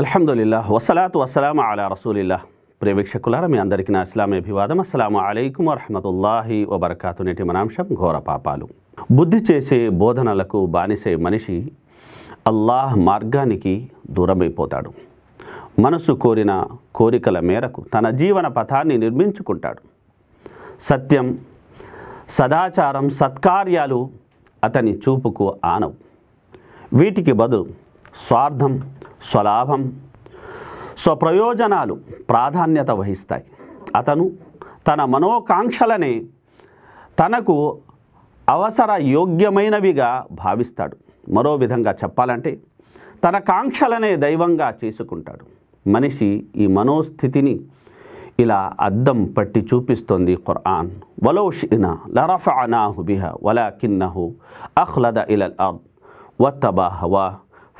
అల్హమ్దుల్లా వసలాతు వసలాం అలా రసూలిల్లా ప్రేవేక్షకులారా మీ అందరికీ నా ఇస్లామీ అభివాదం అస్సలం అలైకుం వరహమతుల్లాహి వబర్కాతు నేటి మనాంశం ఘోర పాపాలు బుద్ధి చేసే బోధనలకు బానిసే మనిషి అల్లాహ్ మార్గానికి దూరమైపోతాడు మనసు కోరిన కోరికల మేరకు తన జీవన పథాన్ని నిర్మించుకుంటాడు సత్యం సదాచారం సత్కార్యాలు అతని చూపుకు ఆనవు వీటికి బదులు స్వార్థం స్వలాభం స్వప్రయోజనాలు ప్రాధాన్యత వహిస్తాయి అతను తన మనోకాంక్షలనే తనకు అవసర యోగ్యమైనవిగా భావిస్తాడు మరో విధంగా చెప్పాలంటే తన కాంక్షలనే దైవంగా చేసుకుంటాడు మనిషి ఈ మనోస్థితిని ఇలా అద్దం పట్టి చూపిస్తుంది ఖురాన్ వలో షినా లరఫనాహు బిహ కిన్నహు అహ్లద ఇలల్ అర్ద్ వత్తబా హవా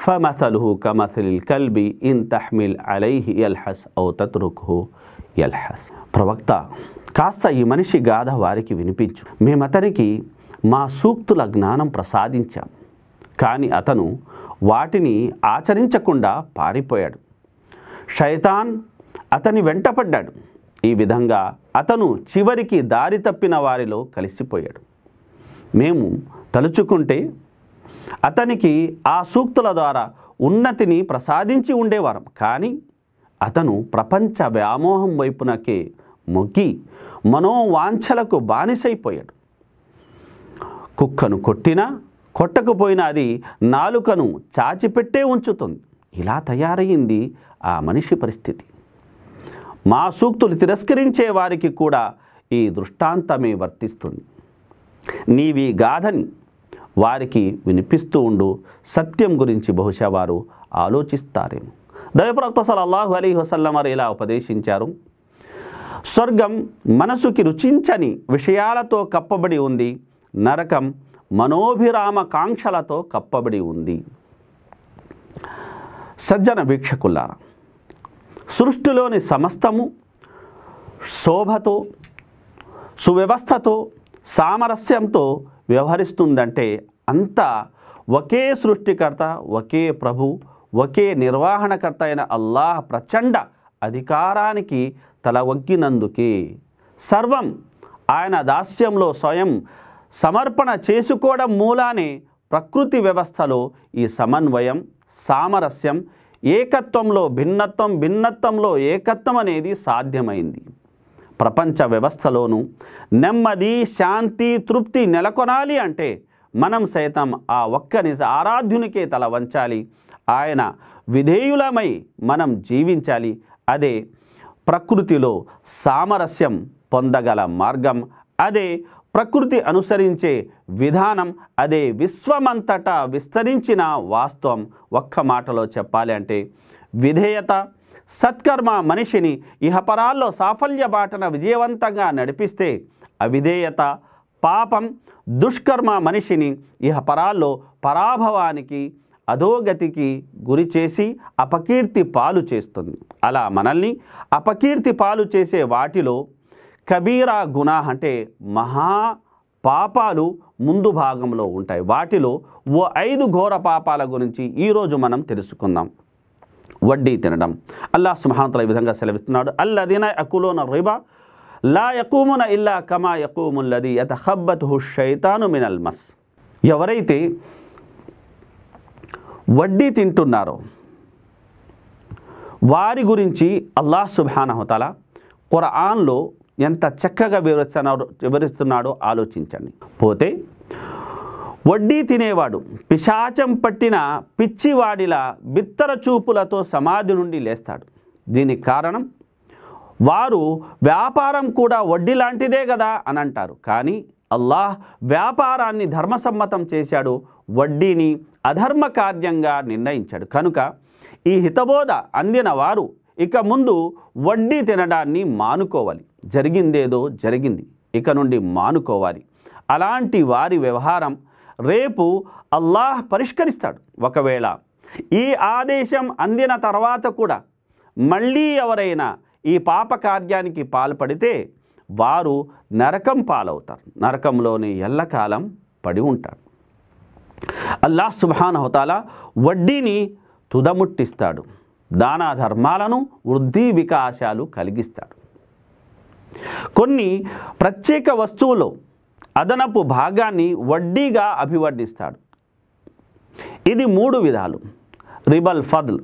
ఫమసలుహు కమసలిల్ కల్బి ఇన్ తహ్మిల్ అలైహి యల్హస్ ఔ తత్రుక్హు ఎల్హస్ ప్రవక్త కాస్త ఈ మనిషి గాథ వారికి వినిపించు మేమతనికి మా సూక్తుల జ్ఞానం ప్రసాదించాం కానీ అతను వాటిని ఆచరించకుండా పారిపోయాడు షైతాన్ అతని వెంటపడ్డాడు ఈ విధంగా అతను చివరికి దారి తప్పిన వారిలో కలిసిపోయాడు మేము తలుచుకుంటే అతనికి ఆ సూక్తుల ద్వారా ఉన్నతిని ప్రసాదించి ఉండేవారం కానీ అతను ప్రపంచ వ్యామోహం వైపునకే మొగ్గి మనోవాంఛలకు బానిసైపోయాడు కుక్కను కొట్టినా కొట్టకపోయినా అది నాలుకను చాచిపెట్టే ఉంచుతుంది ఇలా తయారయ్యింది ఆ మనిషి పరిస్థితి మా సూక్తులు తిరస్కరించే వారికి కూడా ఈ దృష్టాంతమే వర్తిస్తుంది నీవి గాథని వారికి వినిపిస్తూ ఉండు సత్యం గురించి బహుశా వారు ఆలోచిస్తారేమో అసలు అల్లాహు అలీ వసల్లం వారు ఇలా ఉపదేశించారు స్వర్గం మనసుకి రుచించని విషయాలతో కప్పబడి ఉంది నరకం మనోభిరామ కాంక్షలతో కప్పబడి ఉంది సజ్జన వీక్షకుల సృష్టిలోని సమస్తము శోభతో సువ్యవస్థతో సామరస్యంతో వ్యవహరిస్తుందంటే అంతా ఒకే సృష్టికర్త ఒకే ప్రభు ఒకే నిర్వహణకర్త అయిన అల్లాహ్ ప్రచండ అధికారానికి తల వంకినందుకే సర్వం ఆయన దాస్యంలో స్వయం సమర్పణ చేసుకోవడం మూలానే ప్రకృతి వ్యవస్థలో ఈ సమన్వయం సామరస్యం ఏకత్వంలో భిన్నత్వం భిన్నత్వంలో ఏకత్వం అనేది సాధ్యమైంది ప్రపంచ వ్యవస్థలోనూ నెమ్మది శాంతి తృప్తి నెలకొనాలి అంటే మనం సైతం ఆ ఒక్క నిజ ఆరాధ్యునికే తల వంచాలి ఆయన విధేయులమై మనం జీవించాలి అదే ప్రకృతిలో సామరస్యం పొందగల మార్గం అదే ప్రకృతి అనుసరించే విధానం అదే విశ్వమంతటా విస్తరించిన వాస్తవం ఒక్క మాటలో చెప్పాలి అంటే విధేయత సత్కర్మ మనిషిని ఇహపరాల్లో సాఫల్య బాటన విజయవంతంగా నడిపిస్తే అవిధేయత పాపం దుష్కర్మ మనిషిని ఇహ పరాల్లో పరాభవానికి అధోగతికి గురి చేసి అపకీర్తి పాలు చేస్తుంది అలా మనల్ని అపకీర్తి పాలు చేసే వాటిలో కబీరా గుణ అంటే మహా పాపాలు ముందు భాగంలో ఉంటాయి వాటిలో ఓ ఐదు ఘోర పాపాల గురించి ఈరోజు మనం తెలుసుకుందాం వడ్డీ తినడం అల్లా సుమహాంతల ఈ విధంగా సెలవిస్తున్నాడు అల్లదిన అకులోన రిబా లా యకూమున ఇల్లా కమా యకూముల్లది అత హబ్బత్ హుషైతాను మినల్మస్ ఎవరైతే వడ్డీ తింటున్నారో వారి గురించి అల్లాహ్ సుబానహతల ఖురాన్లో ఎంత చక్కగా వివరిస్తున్నాడు వివరిస్తున్నాడో ఆలోచించండి పోతే వడ్డీ తినేవాడు పిశాచం పట్టిన పిచ్చివాడిలా బిత్తర చూపులతో సమాధి నుండి లేస్తాడు దీనికి కారణం వారు వ్యాపారం కూడా వడ్డీ లాంటిదే కదా అని అంటారు కానీ అల్లాహ్ వ్యాపారాన్ని ధర్మసమ్మతం చేశాడు వడ్డీని అధర్మ కార్యంగా నిర్ణయించాడు కనుక ఈ హితబోధ అందిన వారు ఇక ముందు వడ్డీ తినడాన్ని మానుకోవాలి జరిగిందేదో జరిగింది ఇక నుండి మానుకోవాలి అలాంటి వారి వ్యవహారం రేపు అల్లాహ్ పరిష్కరిస్తాడు ఒకవేళ ఈ ఆదేశం అందిన తర్వాత కూడా మళ్ళీ ఎవరైనా ఈ పాప కార్యానికి పాల్పడితే వారు నరకం పాలవుతారు నరకంలోనే ఎల్లకాలం పడి ఉంటారు అల్లా సుభానహతాల వడ్డీని తుదముట్టిస్తాడు దానా ధర్మాలను వృద్ధి వికాసాలు కలిగిస్తాడు కొన్ని ప్రత్యేక వస్తువులు అదనపు భాగాన్ని వడ్డీగా అభివర్ణిస్తాడు ఇది మూడు విధాలు రిబల్ ఫద్ల్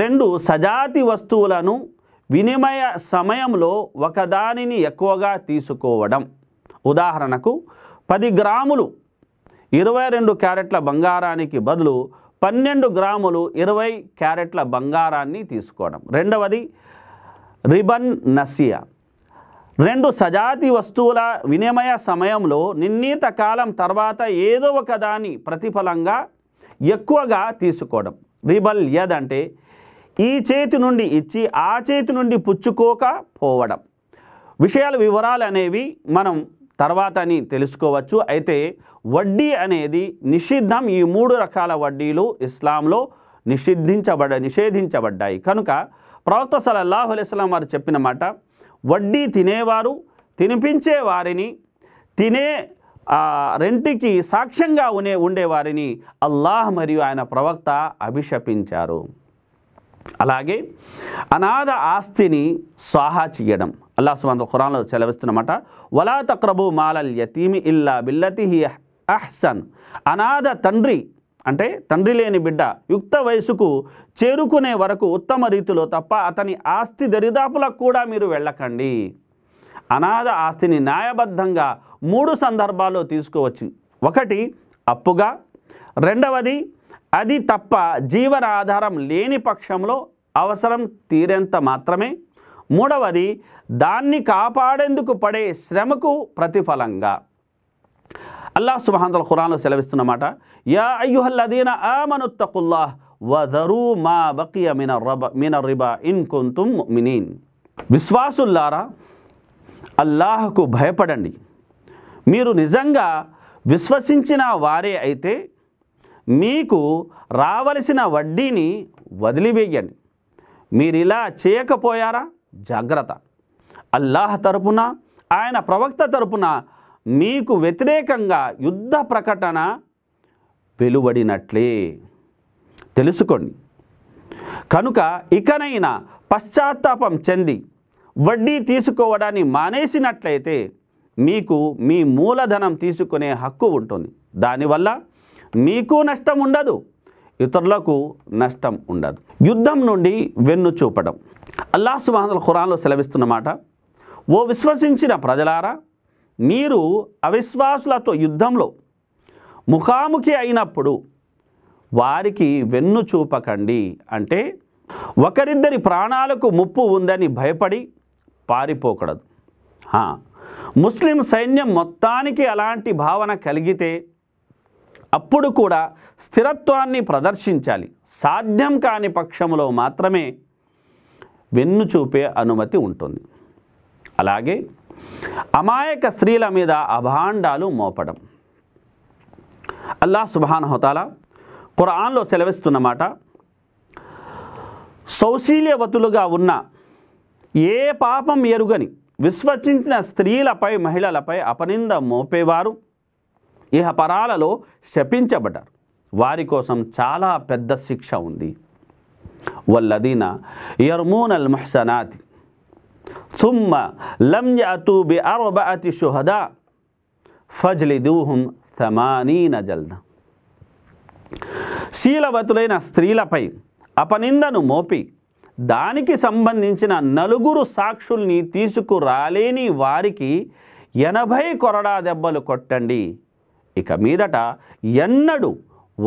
రెండు సజాతి వస్తువులను వినిమయ సమయంలో ఒకదానిని ఎక్కువగా తీసుకోవడం ఉదాహరణకు పది గ్రాములు ఇరవై రెండు క్యారెట్ల బంగారానికి బదులు పన్నెండు గ్రాములు ఇరవై క్యారెట్ల బంగారాన్ని తీసుకోవడం రెండవది రిబన్ నసియా రెండు సజాతి వస్తువుల వినిమయ సమయంలో నిర్ణీత కాలం తర్వాత ఏదో ఒకదాని ప్రతిఫలంగా ఎక్కువగా తీసుకోవడం రిబల్ ఏదంటే అంటే ఈ చేతి నుండి ఇచ్చి ఆ చేతి నుండి పుచ్చుకోకపోవడం విషయాల వివరాలు అనేవి మనం తర్వాత అని తెలుసుకోవచ్చు అయితే వడ్డీ అనేది నిషిద్ధం ఈ మూడు రకాల వడ్డీలు ఇస్లాంలో నిషిద్ధించబడ నిషేధించబడ్డాయి కనుక ప్రవక్త సలల్లాహు అలైస్లాం వారు చెప్పిన మాట వడ్డీ తినేవారు తినిపించే వారిని తినే రెంటికి సాక్ష్యంగా ఉనే ఉండేవారిని అల్లాహ్ మరియు ఆయన ప్రవక్త అభిషపించారు అలాగే అనాథ ఆస్తిని సాహా చేయడం అల్లా సుమంత ఖురాన్లో సెలవిస్తున్నమాట వలా తక్రబు మాలల్ యతీమి ఇల్లా బిల్లతి హి అహ్సన్ అనాథ తండ్రి అంటే తండ్రి లేని బిడ్డ యుక్త వయసుకు చేరుకునే వరకు ఉత్తమ రీతిలో తప్ప అతని ఆస్తి దరిదాపులకు కూడా మీరు వెళ్ళకండి అనాథ ఆస్తిని న్యాయబద్ధంగా మూడు సందర్భాల్లో తీసుకోవచ్చు ఒకటి అప్పుగా రెండవది అది తప్ప జీవనాధారం లేని పక్షంలో అవసరం తీరేంత మాత్రమే మూడవది దాన్ని కాపాడేందుకు పడే శ్రమకు ప్రతిఫలంగా అల్లా సుబహాంతల ఖురాన్ సెలవిస్తున్నమాట యా అయ్యుహల్లదీన ఆమనుత్తకుల్లాహ్ వదరు మా బకియ మిన రబ మిన రిబా ఇన్ కుంతుం మినీన్ విశ్వాసుల్లారా అల్లాహకు భయపడండి మీరు నిజంగా విశ్వసించిన వారే అయితే మీకు రావలసిన వడ్డీని వదిలివేయండి మీరు ఇలా చేయకపోయారా జాగ్రత్త అల్లాహ్ తరపున ఆయన ప్రవక్త తరపున మీకు వ్యతిరేకంగా యుద్ధ ప్రకటన వెలువడినట్లే తెలుసుకోండి కనుక ఇకనైనా పశ్చాత్తాపం చెంది వడ్డీ తీసుకోవడాన్ని మానేసినట్లయితే మీకు మీ మూలధనం తీసుకునే హక్కు ఉంటుంది దానివల్ల నీకు నష్టం ఉండదు ఇతరులకు నష్టం ఉండదు యుద్ధం నుండి వెన్ను చూపడం అల్లాహ్ సుబాన్ ఖురాన్లో సెలవిస్తున్నమాట ఓ విశ్వసించిన ప్రజలారా మీరు అవిశ్వాసులతో యుద్ధంలో ముఖాముఖి అయినప్పుడు వారికి వెన్ను చూపకండి అంటే ఒకరిద్దరి ప్రాణాలకు ముప్పు ఉందని భయపడి పారిపోకూడదు ముస్లిం సైన్యం మొత్తానికి అలాంటి భావన కలిగితే అప్పుడు కూడా స్థిరత్వాన్ని ప్రదర్శించాలి సాధ్యం కాని పక్షంలో మాత్రమే వెన్ను చూపే అనుమతి ఉంటుంది అలాగే అమాయక స్త్రీల మీద అభాండాలు మోపడం అల్లా హోతాల ఖురాన్లో సెలవిస్తున్నమాట సౌశీల్యవతులుగా ఉన్న ఏ పాపం ఎరుగని విశ్వసించిన స్త్రీలపై మహిళలపై అపనింద మోపేవారు ఇహపరాలలో శపించబడ్డారు వారి కోసం చాలా పెద్ద శిక్ష ఉంది వల్లదీన యర్మూనల్ మహ్సనాథ్ ثم لم అతి షుహద ఫజ్లి దూహం థమానీన జల్ద శీలవతులైన స్త్రీలపై అపనిందను మోపి దానికి సంబంధించిన నలుగురు సాక్షుల్ని తీసుకురాలేని వారికి ఎనభై కొరడా దెబ్బలు కొట్టండి ఇక మీదట ఎన్నడూ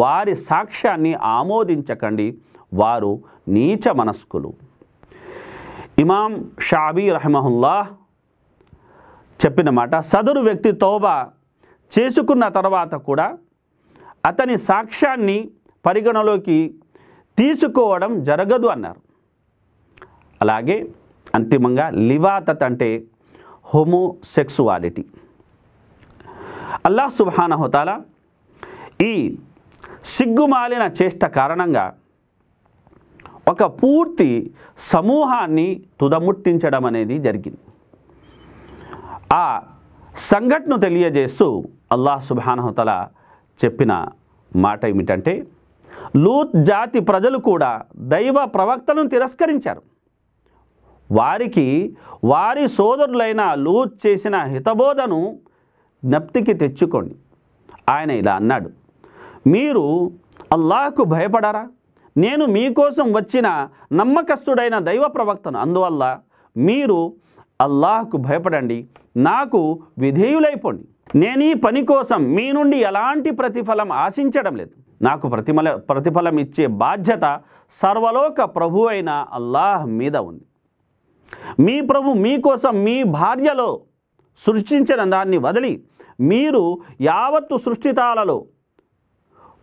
వారి సాక్ష్యాన్ని ఆమోదించకండి వారు నీచ మనస్కులు ఇమాం షాబీ రహమహుల్లా చెప్పిన మాట సదరు వ్యక్తి తోబా చేసుకున్న తర్వాత కూడా అతని సాక్ష్యాన్ని పరిగణలోకి తీసుకోవడం జరగదు అన్నారు అలాగే అంతిమంగా లివాతత్ అంటే హోమోసెక్సువాలిటీ అల్లాహ్ సుబానహోతాల ఈ సిగ్గుమాలిన చేష్ట కారణంగా ఒక పూర్తి సమూహాన్ని తుదముట్టించడం అనేది జరిగింది ఆ సంఘటన తెలియజేస్తూ అల్లాహ్ హోతల చెప్పిన మాట ఏమిటంటే లూత్ జాతి ప్రజలు కూడా దైవ ప్రవక్తలను తిరస్కరించారు వారికి వారి సోదరులైన లూత్ చేసిన హితబోధను జ్ఞప్తికి తెచ్చుకోండి ఆయన ఇలా అన్నాడు మీరు అల్లాహకు భయపడరా నేను మీకోసం వచ్చిన నమ్మకస్తుడైన దైవ ప్రవక్తను అందువల్ల మీరు అల్లాహకు భయపడండి నాకు విధేయులైపోండి నేను ఈ పని కోసం మీ నుండి ఎలాంటి ప్రతిఫలం ఆశించడం లేదు నాకు ప్రతిమల ప్రతిఫలం ఇచ్చే బాధ్యత సర్వలోక ప్రభు అయిన అల్లాహ్ మీద ఉంది మీ ప్రభు మీకోసం మీ భార్యలో సృష్టించిన దాన్ని వదిలి మీరు యావత్తు సృష్టితాలలో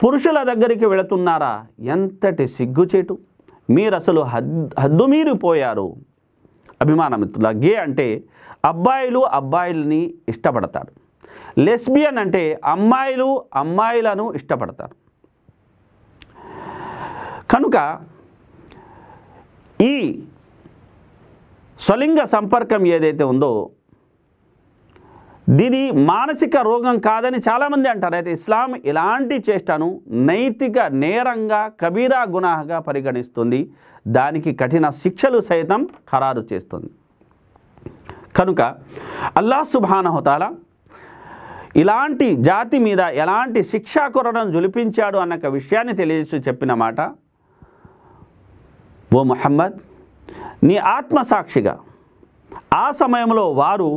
పురుషుల దగ్గరికి వెళుతున్నారా ఎంతటి సిగ్గుచేటు మీరు అసలు హద్దు హద్దు మీరిపోయారు అభిమానమిత్రుల గే అంటే అబ్బాయిలు అబ్బాయిలని ఇష్టపడతారు లెస్బియన్ అంటే అమ్మాయిలు అమ్మాయిలను ఇష్టపడతారు కనుక ఈ స్వలింగ సంపర్కం ఏదైతే ఉందో దీని మానసిక రోగం కాదని చాలామంది అంటారు అయితే ఇస్లాం ఇలాంటి చేష్టను నైతిక నేరంగా కబీరా గుణాహగా పరిగణిస్తుంది దానికి కఠిన శిక్షలు సైతం ఖరారు చేస్తుంది కనుక అల్లా సుభానహుతాల ఇలాంటి జాతి మీద ఎలాంటి శిక్షా కొరడం జులిపించాడు అన్న విషయాన్ని తెలియజేసి చెప్పిన మాట ఓ మొహమ్మద్ నీ ఆత్మసాక్షిగా ఆ సమయంలో వారు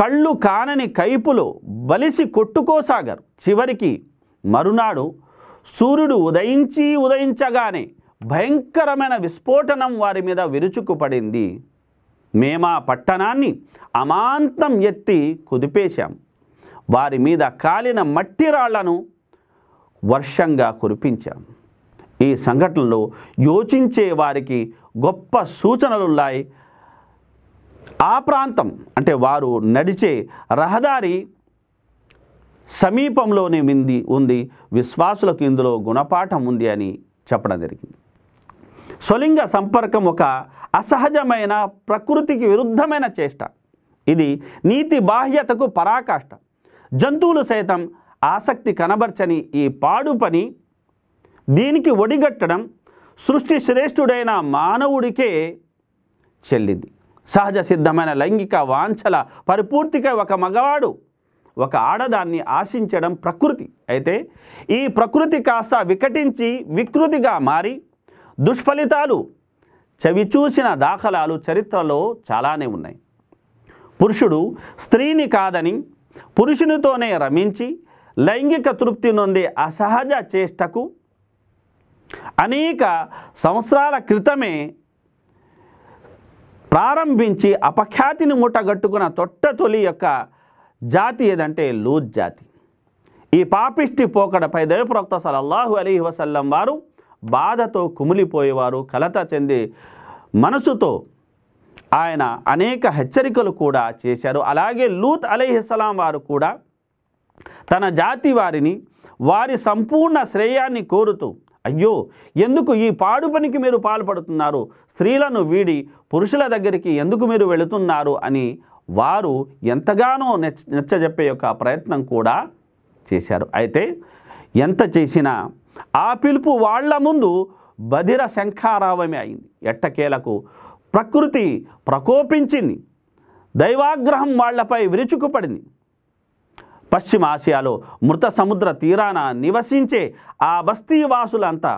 కళ్ళు కానని కైపులు బలిసి కొట్టుకోసాగారు చివరికి మరునాడు సూర్యుడు ఉదయించి ఉదయించగానే భయంకరమైన విస్ఫోటనం వారి మీద విరుచుకుపడింది మేమా పట్టణాన్ని అమాంతం ఎత్తి కుదిపేశాం వారి మీద కాలిన మట్టి రాళ్లను వర్షంగా కురిపించాం ఈ సంఘటనలో యోచించే వారికి గొప్ప సూచనలున్నాయి ఆ ప్రాంతం అంటే వారు నడిచే రహదారి సమీపంలోనే ఉంది ఉంది విశ్వాసులకు ఇందులో గుణపాఠం ఉంది అని చెప్పడం జరిగింది స్వలింగ సంపర్కం ఒక అసహజమైన ప్రకృతికి విరుద్ధమైన చేష్ట ఇది నీతి బాహ్యతకు పరాకాష్ట జంతువులు సైతం ఆసక్తి కనబర్చని ఈ పాడు పని దీనికి ఒడిగట్టడం సృష్టి శ్రేష్ఠుడైన మానవుడికే చెల్లింది సహజ సిద్ధమైన లైంగిక వాంఛల పరిపూర్తిగా ఒక మగవాడు ఒక ఆడదాన్ని ఆశించడం ప్రకృతి అయితే ఈ ప్రకృతి కాస్త వికటించి వికృతిగా మారి దుష్ఫలితాలు చవి చూసిన దాఖలాలు చరిత్రలో చాలానే ఉన్నాయి పురుషుడు స్త్రీని కాదని పురుషునితోనే రమించి లైంగిక తృప్తి నొందే అసహజ చేష్టకు అనేక సంవత్సరాల క్రితమే ప్రారంభించి అపఖ్యాతిని మూటగట్టుకున్న తొట్ట తొలి యొక్క జాతి ఏదంటే లూజ్ జాతి ఈ పాపిష్టి పోకడపై దైవప్రవక్త సలల్లాహు అలీ వసల్లం వారు బాధతో కుమిలిపోయేవారు కలత చెంది మనసుతో ఆయన అనేక హెచ్చరికలు కూడా చేశారు అలాగే లూత్ అలీహిస్సలాం వారు కూడా తన జాతి వారిని వారి సంపూర్ణ శ్రేయాన్ని కోరుతూ అయ్యో ఎందుకు ఈ పాడు పనికి మీరు పాల్పడుతున్నారు స్త్రీలను వీడి పురుషుల దగ్గరికి ఎందుకు మీరు వెళుతున్నారు అని వారు ఎంతగానో నెచ్చ నచ్చజెప్పే యొక్క ప్రయత్నం కూడా చేశారు అయితే ఎంత చేసినా ఆ పిలుపు వాళ్ల ముందు బదిర శంఖారావమే అయింది ఎట్టకేలకు ప్రకృతి ప్రకోపించింది దైవాగ్రహం వాళ్లపై విరుచుకుపడింది పశ్చిమ ఆసియాలో మృత సముద్ర తీరాన నివసించే ఆ బస్తీవాసులంతా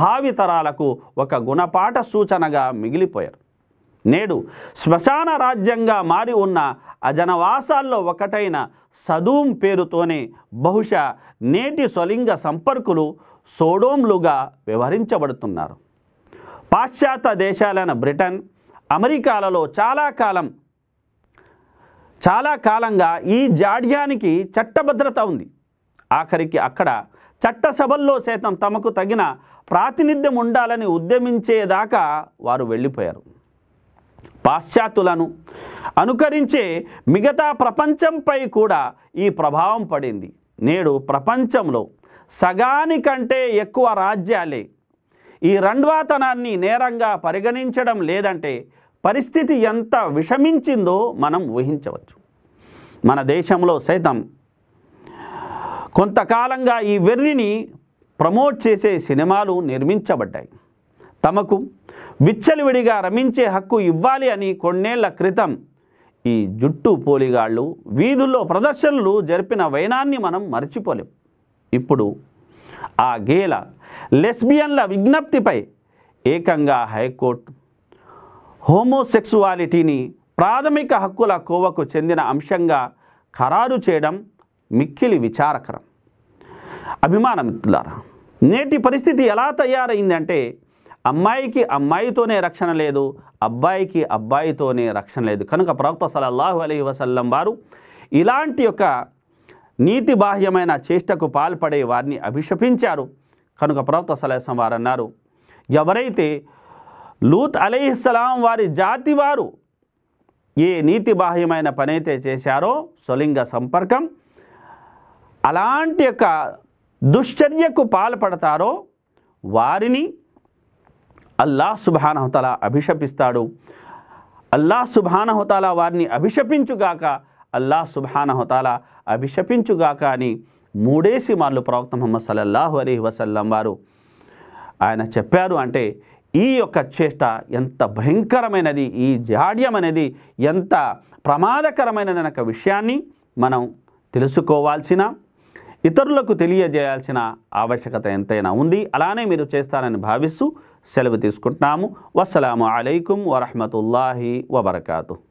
భావితరాలకు ఒక గుణపాఠ సూచనగా మిగిలిపోయారు నేడు శ్మశాన రాజ్యంగా మారి ఉన్న అజనవాసాల్లో ఒకటైన సదూం పేరుతోనే బహుశా నేటి స్వలింగ సంపర్కులు సోడోంలుగా వ్యవహరించబడుతున్నారు పాశ్చాత్య దేశాలైన బ్రిటన్ అమెరికాలలో చాలా కాలం చాలా కాలంగా ఈ జాడ్యానికి చట్టభద్రత ఉంది ఆఖరికి అక్కడ చట్టసభల్లో సైతం తమకు తగిన ప్రాతినిధ్యం ఉండాలని ఉద్యమించేదాకా వారు వెళ్ళిపోయారు పాశ్చాత్యులను అనుకరించే మిగతా ప్రపంచంపై కూడా ఈ ప్రభావం పడింది నేడు ప్రపంచంలో సగానికంటే ఎక్కువ రాజ్యాలే ఈ రండ్వాతనాన్ని నేరంగా పరిగణించడం లేదంటే పరిస్థితి ఎంత విషమించిందో మనం ఊహించవచ్చు మన దేశంలో సైతం కొంతకాలంగా ఈ వెర్రిని ప్రమోట్ చేసే సినిమాలు నిర్మించబడ్డాయి తమకు విచ్చలివిడిగా రమించే హక్కు ఇవ్వాలి అని కొన్నేళ్ల క్రితం ఈ జుట్టు పోలిగాళ్ళు వీధుల్లో ప్రదర్శనలు జరిపిన వైనాన్ని మనం మర్చిపోలేం ఇప్పుడు ఆ గేల లెస్బియన్ల విజ్ఞప్తిపై ఏకంగా హైకోర్టు హోమోసెక్సువాలిటీని ప్రాథమిక హక్కుల కోవకు చెందిన అంశంగా ఖరారు చేయడం మిక్కిలి విచారకరం అభిమాన మిత్రులారా నేటి పరిస్థితి ఎలా తయారైందంటే అమ్మాయికి అమ్మాయితోనే రక్షణ లేదు అబ్బాయికి అబ్బాయితోనే రక్షణ లేదు కనుక ప్రవక్త సలల్లాహు అలీ వసల్లం వారు ఇలాంటి యొక్క నీతి బాహ్యమైన చేష్టకు పాల్పడే వారిని అభిషపించారు కనుక ప్రవక్త సలహసం వారు అన్నారు ఎవరైతే లూత్ అలీహిస్సలాం వారి జాతి వారు ఏ నీతి బాహ్యమైన పనైతే చేశారో స్వలింగ సంపర్కం అలాంటి యొక్క దుశ్చర్యకు పాల్పడతారో వారిని అల్లాహ్ సుబానహతల అభిషపిస్తాడు అల్లాహ్ సుబానహతాల వారిని అభిషపించుగాక అల్లాహ్ సుబానహతాల అభిషపించుగాక అని మూడేసి మార్లు ప్రవక్త ముహమ్మద్ సల్లల్లాహు అలీ వసల్లం వారు ఆయన చెప్పారు అంటే ఈ యొక్క చేష్ట ఎంత భయంకరమైనది ఈ జాడ్యం అనేది ఎంత ప్రమాదకరమైనది అనే విషయాన్ని మనం తెలుసుకోవాల్సిన ఇతరులకు తెలియజేయాల్సిన ఆవశ్యకత ఎంతైనా ఉంది అలానే మీరు చేస్తారని భావిస్తూ సెలవు తీసుకుంటున్నాము వసలాము అలైకుం వరహమతుల్లాహి వబర్కాతు